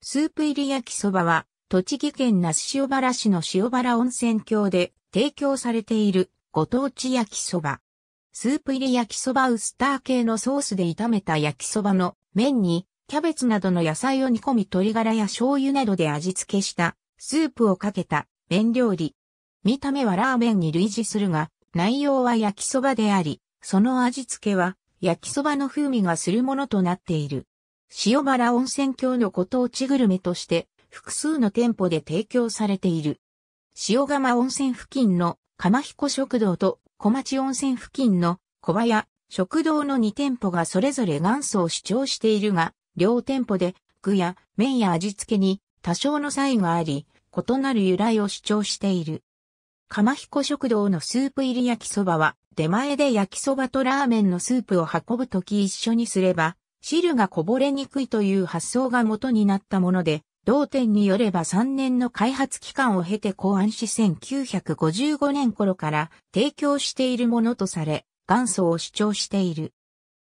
スープ入り焼きそばは、栃木県那須塩原市の塩原温泉郷で提供されているご当地焼きそば。スープ入り焼きそばウスター系のソースで炒めた焼きそばの麺にキャベツなどの野菜を煮込み鶏ガラや醤油などで味付けしたスープをかけた麺料理。見た目はラーメンに類似するが内容は焼きそばであり、その味付けは焼きそばの風味がするものとなっている。塩原温泉郷のご当地グルメとして複数の店舗で提供されている。塩釜温泉付近の釜彦食堂と小町温泉付近の小屋食堂の2店舗がそれぞれ元祖を主張しているが、両店舗で具や麺や味付けに多少の差異があり、異なる由来を主張している。釜彦食堂のスープ入り焼きそばは、出前で焼きそばとラーメンのスープを運ぶとき一緒にすれば、汁がこぼれにくいという発想が元になったもので、同店によれば3年の開発期間を経て考案し1955年頃から提供しているものとされ、元祖を主張している。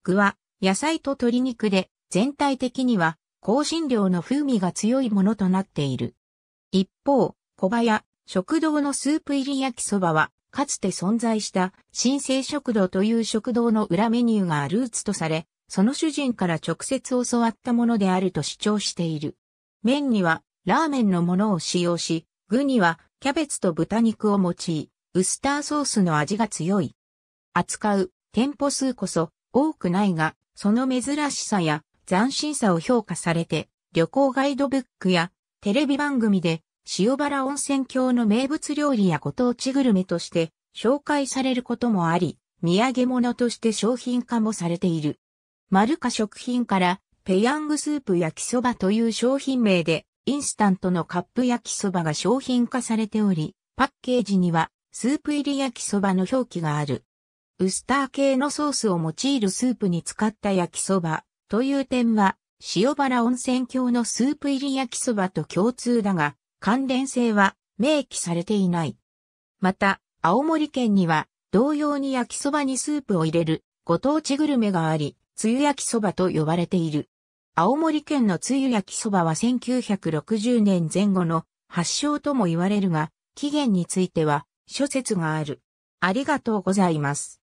具は野菜と鶏肉で全体的には香辛料の風味が強いものとなっている。一方、小林、食堂のスープ入り焼きそばは、かつて存在した新生食堂という食堂の裏メニューがルーツとされ、その主人から直接教わったものであると主張している。麺にはラーメンのものを使用し、具にはキャベツと豚肉を用い、ウスターソースの味が強い。扱う店舗数こそ多くないが、その珍しさや斬新さを評価されて、旅行ガイドブックやテレビ番組で塩原温泉郷の名物料理やご当地グルメとして紹介されることもあり、土産物として商品化もされている。マルカ食品からペヤングスープ焼きそばという商品名でインスタントのカップ焼きそばが商品化されており、パッケージにはスープ入り焼きそばの表記がある。ウスター系のソースを用いるスープに使った焼きそばという点は塩原温泉郷のスープ入り焼きそばと共通だが関連性は明記されていない。また、青森県には同様に焼きそばにスープを入れるご当地グルメがあり、つゆ焼きそばと呼ばれている。青森県のつゆ焼きそばは1960年前後の発祥とも言われるが、起源については諸説がある。ありがとうございます。